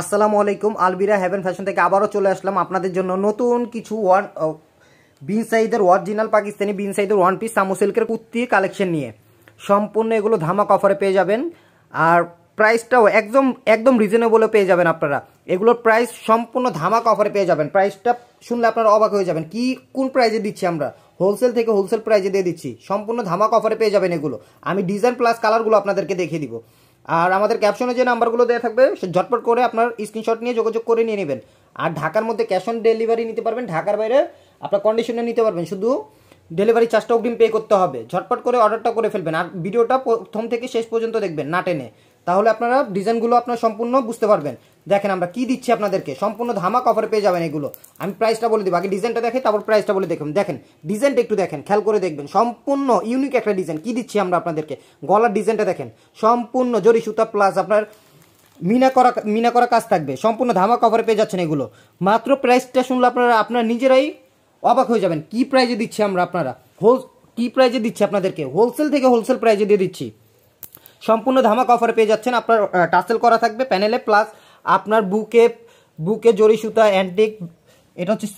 আসসালামু আলাইকুম আলবিরা haven fashion থেকে আবারও চলে আসলাম আপনাদের জন্য নতুন কিছু ওয়ান বিন সাইদের অরিজিনাল পাকিস্তানি বিন সাইদের ওয়ান পিস সামু সিল্কের কুর্তি কালেকশন নিয়ে সম্পূর্ণ এগুলো ধামাক অফারে পেয়ে যাবেন আর প্রাইসটাও একদম একদম রিজনেবলও পেয়ে যাবেন আপনারা এগুলোর প্রাইস সম্পূর্ণ ধামাক অফারে পেয়ে যাবেন প্রাইসটা শুনলে আপনারা অবাক হয়ে যাবেন কি কোন প্রাইজে দিচ্ছি আমরা হোলসেল থেকে হোলসেল প্রাইজে দিয়ে দিচ্ছি সম্পূর্ণ ধামাক অফারে পেয়ে যাবেন এগুলো আমি ডিজাইন প্লাস কালারগুলো আপনাদেরকে দেখিয়ে দিব আর আমাদের ক্যাপশনে যে নাম্বারগুলো দেওয়া থাকবে সে ঝটপট করে আপনার স্ক্রিনশট নিয়ে যোগাযোগ করে নিয়ে নেবেন আর ঢাকার মধ্যে ক্যাশ অন ডেলিভারি নিতে পারবেন ঢাকার বাইরে আপনার কন্ডিশনে নিতে পারবেন শুধু ডেলিভারি চার্জটা অগ্রিম পে করতে হবে ঝটপট করে অর্ডারটা করে ফেলবেন আর ভিডিওটা প্রথম থেকে শেষ পর্যন্ত দেখবেন না টেনে তাহলে আপনারা ডিজাইনগুলো আপনার সম্পূর্ণ বুঝতে পারবেন দেখেন আমরা কি দিচ্ছি আপনাদেরকে সম্পূর্ণ ধামাক অফারে পেয়ে যাবেন এগুলো আমি প্রাইসটা বলে দিব আগে ডিজাইনটা দেখে তারপর প্রাইসটা বলে দেখুন দেখেন ডিজাইনটা একটু দেখেন খেয়াল করে দেখবেন সম্পূর্ণ ইউনিক একটা ডিজাইন কি দিচ্ছি আমরা আপনাদেরকে গলার ডিজাইনটা দেখেন সম্পূর্ণ জরি সুতা প্লাস আপনার মিনা করা মিনা করা কাজ থাকবে সম্পূর্ণ ধামাক অফারে পেয়ে যাচ্ছেন এগুলো মাত্র প্রাইসটা শুনলে আপনারা আপনারা নিজেরাই অবাক হয়ে যাবেন কি প্রাইজে দিচ্ছি আমরা আপনারা হোল কি প্রাইজে দিচ্ছি আপনাদেরকে হোলসেল থেকে হোলসেল প্রাইজে দিয়ে দিচ্ছি সম্পূর্ণ ধামাক অফার পেয়ে যাচ্ছেন আপনার টাসেল করা থাকবে প্যানেলে প্লাস আপনার বুকে বুকে জড়ি সুতা অ্যান্টিক এটা হচ্ছে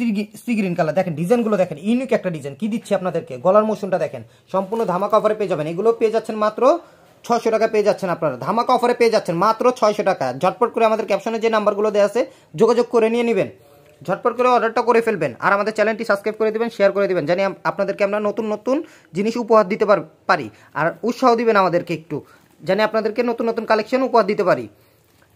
সি গ্রিন কালার দেখেন ডিজাইনগুলো দেখেন ইউনিক একটা ডিজাইন কি দিচ্ছে আপনাদেরকে গলার মোশনটা দেখেন সম্পূর্ণ ধামাকা অফারে পেয়ে যাবেন এগুলো পেয়ে যাচ্ছেন মাত্র ছয়শো টাকা পেয়ে যাচ্ছেন আপনারা ধামাকা অফারে পেয়ে যাচ্ছেন মাত্র ছয়শো টাকা ঝটপট করে আমাদের ক্যাপশনে যে নাম্বারগুলো দেওয়া আছে যোগাযোগ করে নিয়ে নেবেন ঝটপট করে অর্ডারটা করে ফেলবেন আর আমাদের চ্যানেলটি সাবস্ক্রাইব করে দেবেন শেয়ার করে দেবেন জানি আপনাদেরকে আমরা নতুন নতুন জিনিস উপহার দিতে পারি আর উৎসাহ দিবেন আমাদেরকে একটু জানি আপনাদেরকে নতুন নতুন কালেকশন উপহার দিতে পারি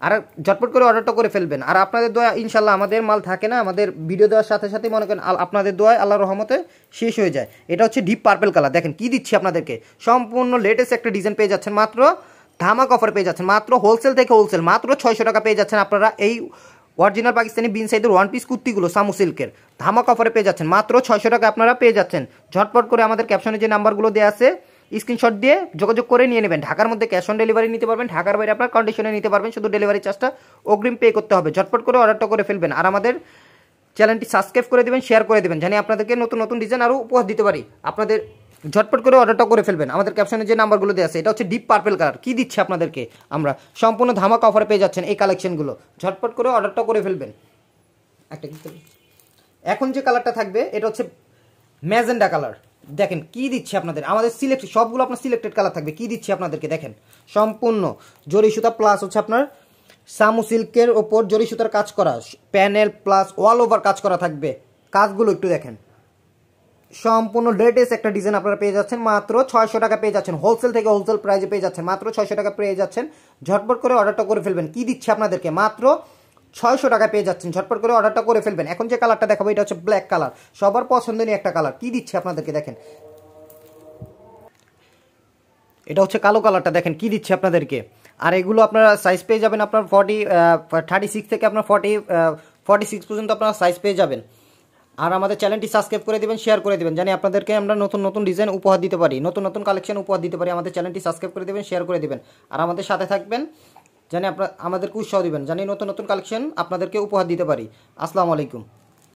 আর ঝটপট করে অর্ডারটা করে ফেলবেন আর আপনাদের দোয়া ইনশাল্লাহ আমাদের মাল থাকে না আমাদের ভিডিও দেওয়ার সাথে সাথে মনে করেন আপনাদের দোয়া আল্লাহ রহমতে শেষ হয়ে যায় এটা হচ্ছে ডিপ পার্পেল কালার দেখেন কি দিচ্ছি আপনাদেরকে সম্পূর্ণ লেটেস্ট একটা ডিজাইন পেয়ে যাচ্ছেন মাত্র ধামাক অফার পেয়ে যাচ্ছেন মাত্র হোলসেল থেকে হোলসেল মাত্র ছয়শো টাকা পেয়ে যাচ্ছেন আপনারা এই অরিজিনাল পাকিস্তানি বিন সাইদের ওয়ান পিস কুর্তিগুলো সামু সিল্কের ধামাক অফারে পেয়ে যাচ্ছেন মাত্র ছয়শো টাকা আপনারা পেয়ে যাচ্ছেন ঝটপট করে আমাদের ক্যাপশনে যে নাম্বারগুলো দেওয়া আছে স্ক্রিনশট দিয়ে যোগাযোগ করে নিয়ে নেবেন ঢাকার মধ্যে ক্যাশ অন ডেলিভারি নিতে পারবেন ঢাকার বাইরে আপনার কন্ডিশনে নিতে পারবেন শুধু ডেলিভারি চার্জটা অগ্রিম পে করতে হবে ঝটপট করে অর্ডারটা করে ফেলবেন আর আমাদের চ্যানেলটি সাবস্ক্রাইব করে দেবেন শেয়ার করে দেবেন জানি আপনাদেরকে নতুন নতুন ডিজাইন আরও উপহার দিতে পারি আপনাদের ঝটপট করে অর্ডারটা করে ফেলবেন আমাদের ক্যাপশনে যে নাম্বারগুলো দেওয়া আছে এটা হচ্ছে ডিপ পার্পেল কালার কী দিচ্ছে আপনাদেরকে আমরা সম্পূর্ণ ধামাক অফারে পেয়ে যাচ্ছেন এই কালেকশনগুলো ঝটপট করে অর্ডারটা করে ফেলবেন একটা এখন যে কালারটা থাকবে এটা হচ্ছে ম্যাজেন্ডা কালার দেখেন কি দিচ্ছে আপনাদের আমাদের সিলেক্ট সবগুলো আপনার সিলেক্টেড কালার থাকবে কি দিচ্ছে আপনাদেরকে দেখেন সম্পূর্ণ জরি সুতা প্লাস হচ্ছে আপনার সামু সিল্কের ওপর জরি সুতার কাজ করা প্যানেল প্লাস ওয়াল ওভার কাজ করা থাকবে কাজগুলো একটু দেখেন সম্পূর্ণ লেটেস্ট একটা ডিজাইন আপনারা পেয়ে যাচ্ছেন মাত্র ছয়শো টাকা পেয়ে যাচ্ছেন হোলসেল থেকে হোলসেল প্রাইজে পেয়ে যাচ্ছেন মাত্র ছয়শো টাকা পেয়ে যাচ্ছেন ঝটপট করে অর্ডারটা করে ফেলবেন কি দিচ্ছে আপনাদেরকে মাত্র ছয়শো টাকা পেয়ে যাচ্ছেন ঝটপট করে অর্ডারটা করে ফেলবেন এখন যে কালারটা দেখাবো এটা হচ্ছে ব্ল্যাক কালার সবার পছন্দনীয় একটা কালার কি দিচ্ছে আপনাদেরকে দেখেন এটা হচ্ছে কালো কালারটা দেখেন কি দিচ্ছে আপনাদেরকে আর এগুলো আপনারা সাইজ পেয়ে যাবেন আপনার ফর্টি থার্টি সিক্স থেকে আপনার ফর্টি ফর্টি সিক্স পর্যন্ত আপনারা সাইজ পেয়ে যাবেন আর আমাদের চ্যানেলটি সাবস্ক্রাইব করে দেবেন শেয়ার করে দেবেন জানি আপনাদেরকে আমরা নতুন নতুন ডিজাইন উপহার দিতে পারি নতুন নতুন কালেকশন উপহার দিতে পারি আমাদের চ্যানেলটি সাবস্ক্রাইব করে দেবেন শেয়ার করে দেবেন আর আমাদের সাথে থাকবেন জানি আপনার আমাদেরকে উৎসাহ দেবেন জানি নতুন নতুন কালেকশন আপনাদেরকে উপহার দিতে পারি আসসালামু আলাইকুম